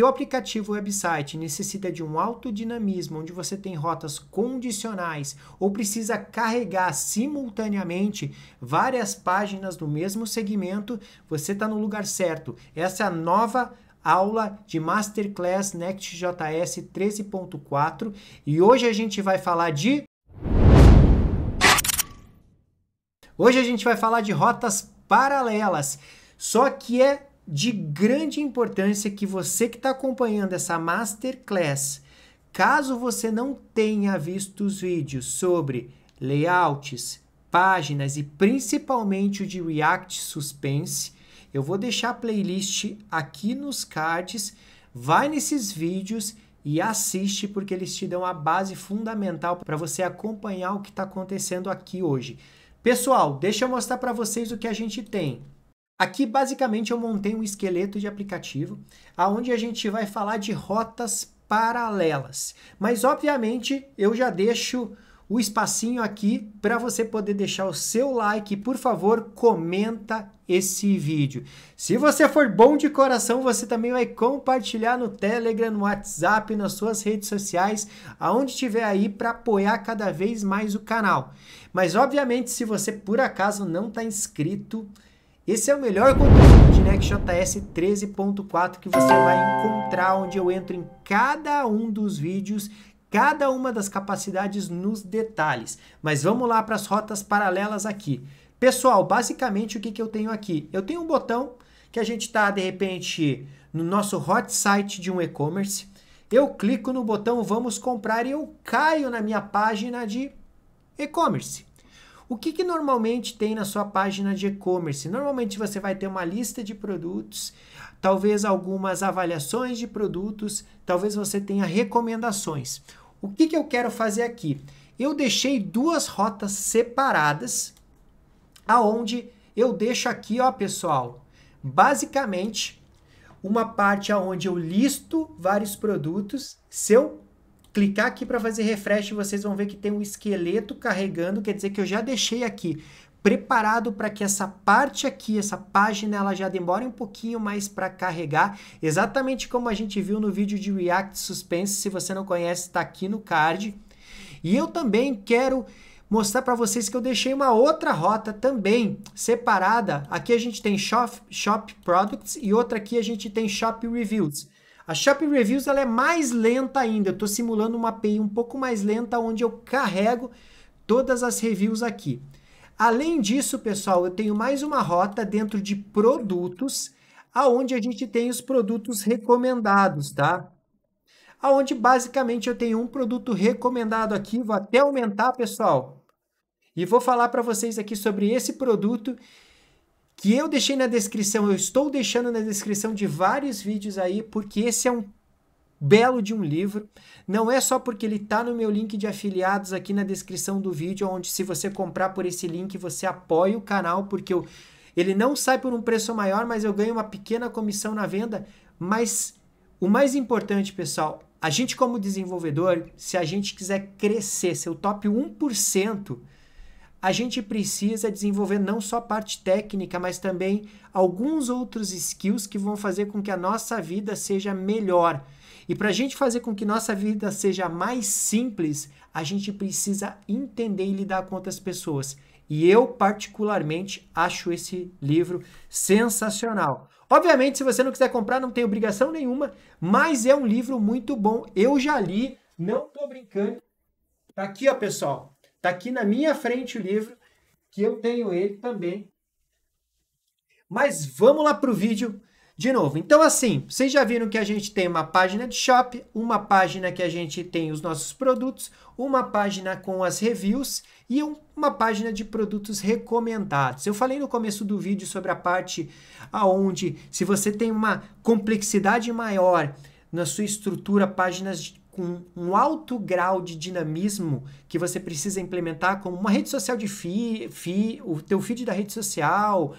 teu aplicativo website necessita de um alto dinamismo, onde você tem rotas condicionais ou precisa carregar simultaneamente várias páginas do mesmo segmento, você está no lugar certo. Essa é a nova aula de Masterclass Next.js 13.4 e hoje a gente vai falar de Hoje a gente vai falar de rotas paralelas. Só que é de grande importância que você que está acompanhando essa masterclass, caso você não tenha visto os vídeos sobre layouts, páginas e principalmente o de React Suspense, eu vou deixar a playlist aqui nos cards. Vai nesses vídeos e assiste porque eles te dão a base fundamental para você acompanhar o que está acontecendo aqui hoje. Pessoal, deixa eu mostrar para vocês o que a gente tem. Aqui, basicamente, eu montei um esqueleto de aplicativo, aonde a gente vai falar de rotas paralelas. Mas, obviamente, eu já deixo o espacinho aqui para você poder deixar o seu like. Por favor, comenta esse vídeo. Se você for bom de coração, você também vai compartilhar no Telegram, no WhatsApp, nas suas redes sociais, aonde tiver aí para apoiar cada vez mais o canal. Mas obviamente, se você por acaso não está inscrito, esse é o melhor conteúdo do NextJS 13.4 que você vai encontrar, onde eu entro em cada um dos vídeos cada uma das capacidades nos detalhes. Mas vamos lá para as rotas paralelas aqui. Pessoal, basicamente o que, que eu tenho aqui? Eu tenho um botão que a gente está, de repente, no nosso hot site de um e-commerce. Eu clico no botão vamos comprar e eu caio na minha página de e-commerce. O que, que normalmente tem na sua página de e-commerce? Normalmente você vai ter uma lista de produtos, talvez algumas avaliações de produtos, talvez você tenha recomendações. O que, que eu quero fazer aqui? Eu deixei duas rotas separadas, aonde eu deixo aqui, ó, pessoal, basicamente uma parte aonde eu listo vários produtos. Se eu clicar aqui para fazer refresh, vocês vão ver que tem um esqueleto carregando, quer dizer que eu já deixei aqui preparado para que essa parte aqui, essa página, ela já demore um pouquinho mais para carregar, exatamente como a gente viu no vídeo de React Suspense, se você não conhece, está aqui no card. E eu também quero mostrar para vocês que eu deixei uma outra rota também separada. Aqui a gente tem Shop, Shop Products e outra aqui a gente tem Shop Reviews. A Shop Reviews ela é mais lenta ainda. Eu estou simulando uma API um pouco mais lenta, onde eu carrego todas as reviews aqui. Além disso, pessoal, eu tenho mais uma rota dentro de produtos, aonde a gente tem os produtos recomendados, tá? Aonde basicamente eu tenho um produto recomendado aqui, vou até aumentar, pessoal. E vou falar para vocês aqui sobre esse produto que eu deixei na descrição, eu estou deixando na descrição de vários vídeos aí, porque esse é um belo de um livro. Não é só porque ele está no meu link de afiliados aqui na descrição do vídeo, onde se você comprar por esse link, você apoia o canal, porque eu, ele não sai por um preço maior, mas eu ganho uma pequena comissão na venda. Mas o mais importante, pessoal, a gente como desenvolvedor, se a gente quiser crescer, ser o top 1%, a gente precisa desenvolver não só parte técnica, mas também alguns outros skills que vão fazer com que a nossa vida seja melhor. E para a gente fazer com que nossa vida seja mais simples, a gente precisa entender e lidar com outras pessoas. E eu, particularmente, acho esse livro sensacional. Obviamente, se você não quiser comprar, não tem obrigação nenhuma, mas é um livro muito bom. Eu já li, não tô brincando. Tá aqui, ó, pessoal. Está aqui na minha frente o livro, que eu tenho ele também. Mas vamos lá para o vídeo de novo. Então, assim, vocês já viram que a gente tem uma página de shop, uma página que a gente tem os nossos produtos, uma página com as reviews e um, uma página de produtos recomendados. Eu falei no começo do vídeo sobre a parte aonde, se você tem uma complexidade maior na sua estrutura, páginas de com um alto grau de dinamismo que você precisa implementar como uma rede social de feed, o teu feed da rede social,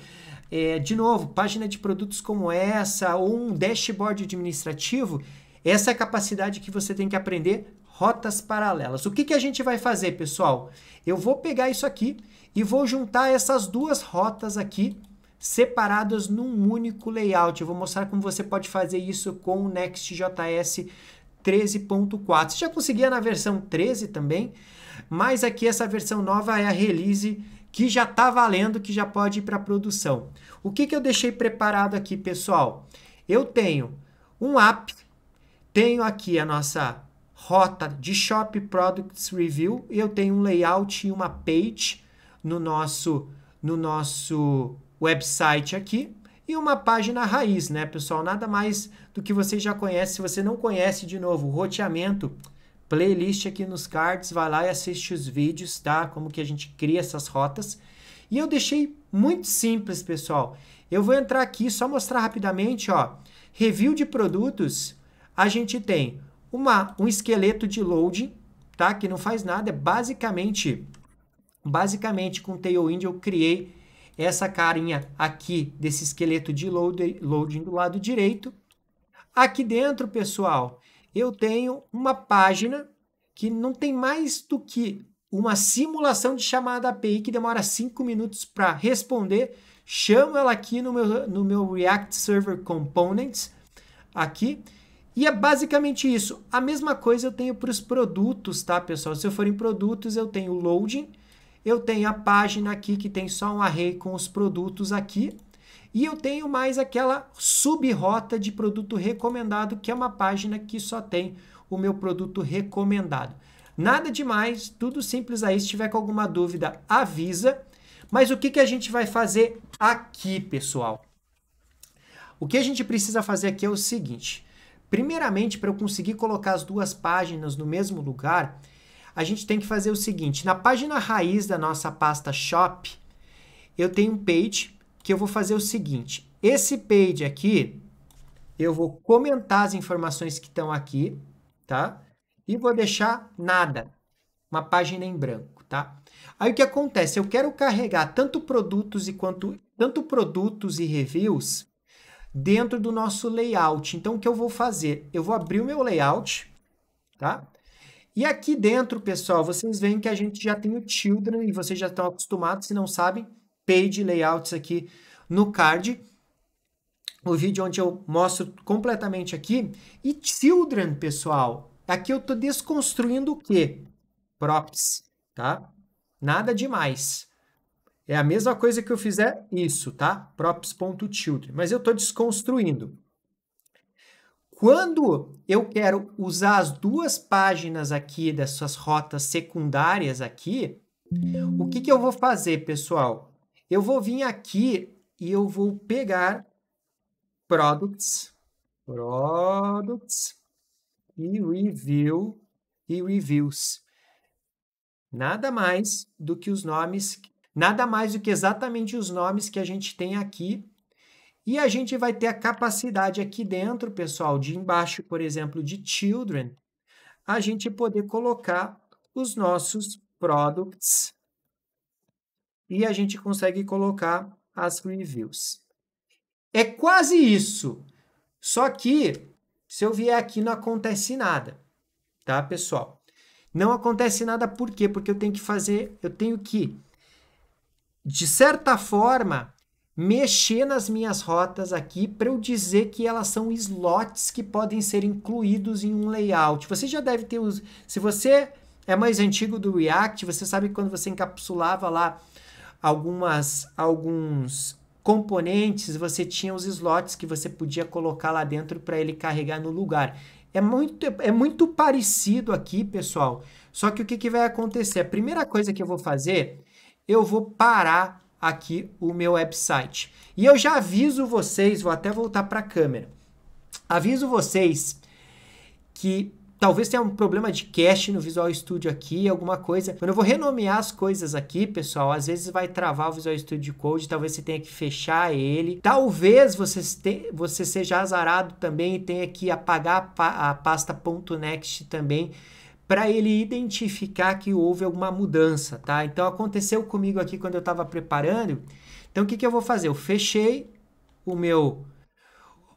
é, de novo, página de produtos como essa ou um dashboard administrativo, essa é a capacidade que você tem que aprender rotas paralelas. O que, que a gente vai fazer, pessoal? Eu vou pegar isso aqui e vou juntar essas duas rotas aqui separadas num único layout. Eu vou mostrar como você pode fazer isso com o Next.js 13.4. Você já conseguia na versão 13 também, mas aqui essa versão nova é a release que já está valendo, que já pode ir para produção. O que, que eu deixei preparado aqui, pessoal? Eu tenho um app, tenho aqui a nossa rota de Shop Products Review, e eu tenho um layout e uma page no nosso, no nosso website aqui e uma página raiz, né, pessoal? Nada mais do que você já conhece. Se você não conhece, de novo, roteamento, playlist aqui nos cards, vai lá e assiste os vídeos, tá? Como que a gente cria essas rotas. E eu deixei muito simples, pessoal. Eu vou entrar aqui só mostrar rapidamente, ó. Review de produtos, a gente tem uma, um esqueleto de loading, tá? Que não faz nada, é basicamente, basicamente com Tailwind eu criei essa carinha aqui desse esqueleto de loading do lado direito. Aqui dentro, pessoal, eu tenho uma página que não tem mais do que uma simulação de chamada API que demora 5 minutos para responder. Chamo ela aqui no meu, no meu React Server Components, aqui, e é basicamente isso. A mesma coisa eu tenho para os produtos, tá, pessoal? Se eu for em produtos, eu tenho loading, eu tenho a página aqui que tem só um array com os produtos aqui, e eu tenho mais aquela subrota de produto recomendado, que é uma página que só tem o meu produto recomendado. Nada demais, tudo simples aí. Se tiver com alguma dúvida, avisa. Mas o que, que a gente vai fazer aqui, pessoal? O que a gente precisa fazer aqui é o seguinte. Primeiramente, para eu conseguir colocar as duas páginas no mesmo lugar, a gente tem que fazer o seguinte: na página raiz da nossa pasta shop, eu tenho um page que eu vou fazer o seguinte: esse page aqui, eu vou comentar as informações que estão aqui, tá? E vou deixar nada, uma página em branco, tá? Aí o que acontece? Eu quero carregar tanto produtos e quanto tanto produtos e reviews dentro do nosso layout. Então o que eu vou fazer? Eu vou abrir o meu layout, tá? E aqui dentro, pessoal, vocês veem que a gente já tem o children e vocês já estão acostumados, se não sabem, page layouts aqui no card. O vídeo onde eu mostro completamente aqui. E children, pessoal, aqui eu estou desconstruindo o quê? Props, tá? Nada demais. É a mesma coisa que eu fizer isso, tá? Props.children. Mas eu estou desconstruindo. Quando eu quero usar as duas páginas aqui dessas rotas secundárias aqui, o que, que eu vou fazer, pessoal? Eu vou vir aqui e eu vou pegar products, products e review e reviews. Nada mais do que os nomes, nada mais do que exatamente os nomes que a gente tem aqui e a gente vai ter a capacidade aqui dentro, pessoal, de embaixo, por exemplo, de children, a gente poder colocar os nossos products e a gente consegue colocar as reviews. É quase isso. Só que se eu vier aqui não acontece nada, tá, pessoal? Não acontece nada por quê? Porque eu tenho que fazer, eu tenho que de certa forma mexer nas minhas rotas aqui para eu dizer que elas são slots que podem ser incluídos em um layout. Você já deve ter os. Se você é mais antigo do React, você sabe que quando você encapsulava lá algumas alguns componentes, você tinha os slots que você podia colocar lá dentro para ele carregar no lugar. É muito, é muito parecido aqui, pessoal. Só que o que, que vai acontecer? A primeira coisa que eu vou fazer, eu vou parar aqui o meu website. E eu já aviso vocês, vou até voltar para a câmera. Aviso vocês que talvez tenha um problema de cache no Visual Studio aqui, alguma coisa. Quando eu vou renomear as coisas aqui, pessoal, às vezes vai travar o Visual Studio Code, talvez você tenha que fechar ele. Talvez você, este você seja azarado também e tenha que apagar a, a pasta .next também, para ele identificar que houve alguma mudança, tá? Então aconteceu comigo aqui quando eu estava preparando. Então o que, que eu vou fazer? Eu fechei o meu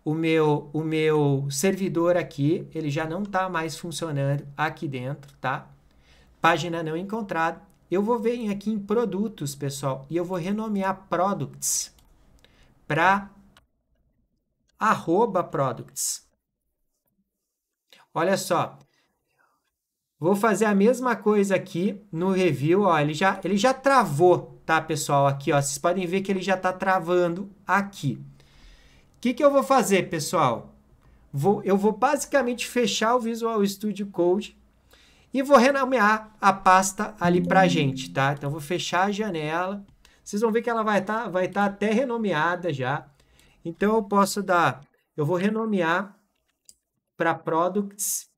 o meu o meu servidor aqui, ele já não está mais funcionando aqui dentro, tá? Página não encontrada. Eu vou vir aqui em produtos, pessoal, e eu vou renomear products para arroba products. Olha só, Vou fazer a mesma coisa aqui no review, ó, ele já, ele já travou, tá, pessoal? Aqui, ó, vocês podem ver que ele já está travando aqui. O que, que eu vou fazer, pessoal? Vou, eu vou basicamente fechar o Visual Studio Code e vou renomear a pasta ali pra gente, tá? Então, vou fechar a janela. Vocês vão ver que ela vai estar tá, vai tá até renomeada já. Então, eu posso dar... Eu vou renomear para Products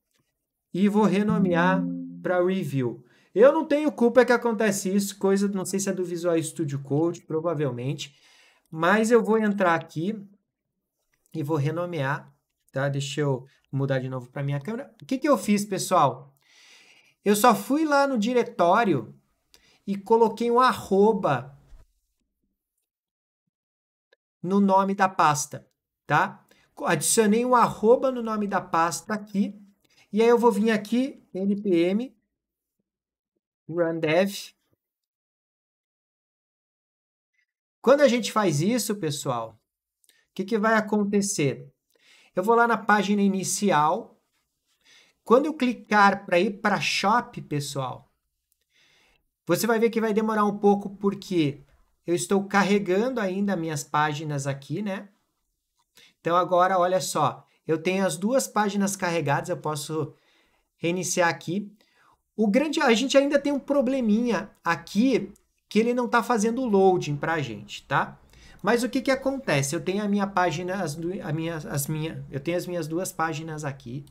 e vou renomear para review. Eu não tenho culpa que acontece isso, coisa, não sei se é do Visual Studio Code, provavelmente, mas eu vou entrar aqui e vou renomear, tá? Deixa eu mudar de novo para minha câmera. O que, que eu fiz, pessoal? Eu só fui lá no diretório e coloquei um arroba no nome da pasta, tá? Adicionei um arroba no nome da pasta aqui e aí eu vou vir aqui, npm run dev. Quando a gente faz isso, pessoal, o que, que vai acontecer? Eu vou lá na página inicial. Quando eu clicar para ir para shop, pessoal, você vai ver que vai demorar um pouco porque eu estou carregando ainda minhas páginas aqui, né? Então agora olha só, eu tenho as duas páginas carregadas, eu posso reiniciar aqui. O grande, a gente ainda tem um probleminha aqui que ele não está fazendo o loading para a gente, tá? Mas o que, que acontece? Eu tenho a minha página, as, minhas, a minha, as minha, eu tenho as minhas duas páginas aqui,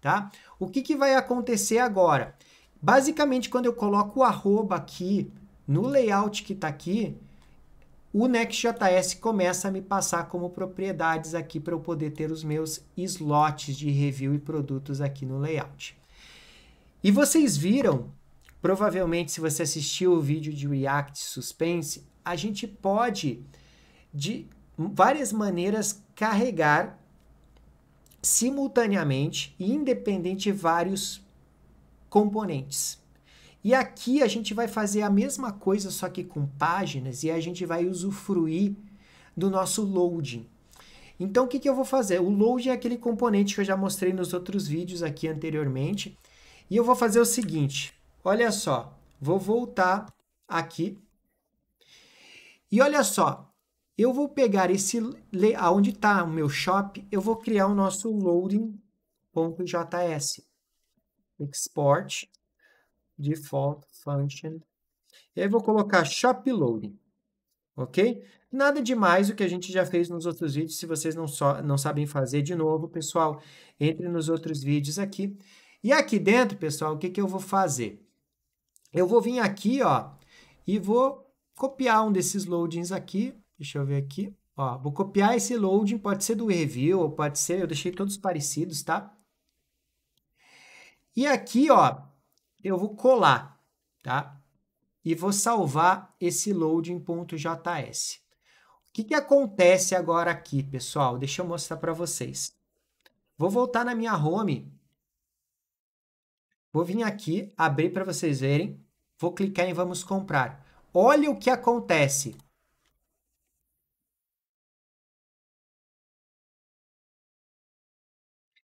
tá? O que, que vai acontecer agora? Basicamente, quando eu coloco o arroba aqui no layout que está aqui, o Next.js começa a me passar como propriedades aqui para eu poder ter os meus slots de review e produtos aqui no layout. E vocês viram, provavelmente se você assistiu o vídeo de React Suspense, a gente pode de várias maneiras carregar simultaneamente e independente vários componentes. E aqui a gente vai fazer a mesma coisa, só que com páginas, e a gente vai usufruir do nosso loading. Então, o que, que eu vou fazer? O loading é aquele componente que eu já mostrei nos outros vídeos aqui anteriormente. E eu vou fazer o seguinte, olha só, vou voltar aqui. E olha só, eu vou pegar esse, onde está o meu shop, eu vou criar o nosso loading.js. Export default function. E aí vou colocar shop loading, ok? Nada demais o que a gente já fez nos outros vídeos. Se vocês não, só, não sabem fazer de novo, pessoal, entre nos outros vídeos aqui. E aqui dentro, pessoal, o que, que eu vou fazer? Eu vou vir aqui, ó, e vou copiar um desses loadings aqui. Deixa eu ver aqui. Ó, vou copiar esse loading, pode ser do review, ou pode ser, eu deixei todos parecidos, tá? E aqui, ó, eu vou colar, tá? E vou salvar esse loading.js. O que, que acontece agora aqui, pessoal? Deixa eu mostrar para vocês. Vou voltar na minha home. Vou vir aqui, abrir para vocês verem. Vou clicar em vamos comprar. Olha o que acontece.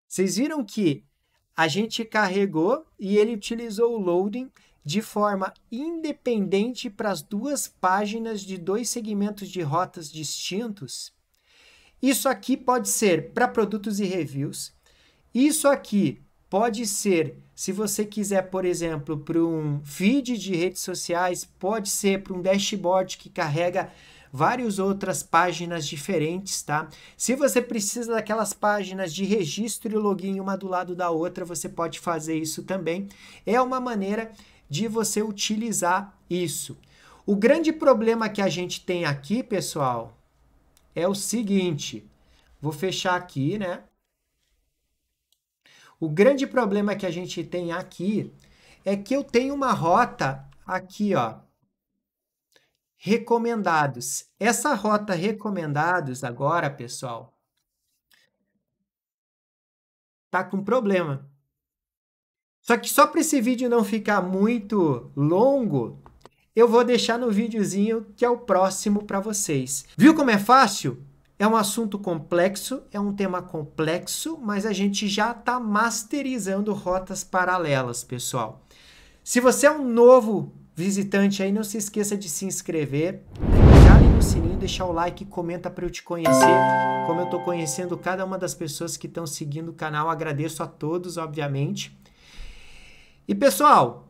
Vocês viram que a gente carregou e ele utilizou o loading de forma independente para as duas páginas de dois segmentos de rotas distintos. Isso aqui pode ser para produtos e reviews. Isso aqui pode ser se você quiser, por exemplo, para um feed de redes sociais, pode ser para um dashboard que carrega várias outras páginas diferentes, tá? Se você precisa daquelas páginas de registro e login uma do lado da outra, você pode fazer isso também. É uma maneira de você utilizar isso. O grande problema que a gente tem aqui, pessoal, é o seguinte. Vou fechar aqui, né? O grande problema que a gente tem aqui é que eu tenho uma rota aqui, ó, recomendados. Essa rota recomendados agora, pessoal, tá com problema. Só que só para esse vídeo não ficar muito longo, eu vou deixar no videozinho que é o próximo para vocês. Viu como é fácil? É um assunto complexo, é um tema complexo, mas a gente já está masterizando rotas paralelas, pessoal. Se você é um novo visitante aí, não se esqueça de se inscrever, clicar ali no sininho, deixar o like, comenta para eu te conhecer, como eu estou conhecendo cada uma das pessoas que estão seguindo o canal. Agradeço a todos, obviamente. E pessoal,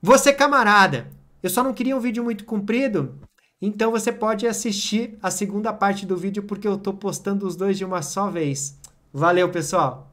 você camarada, eu só não queria um vídeo muito comprido, então você pode assistir a segunda parte do vídeo porque eu estou postando os dois de uma só vez. Valeu, pessoal!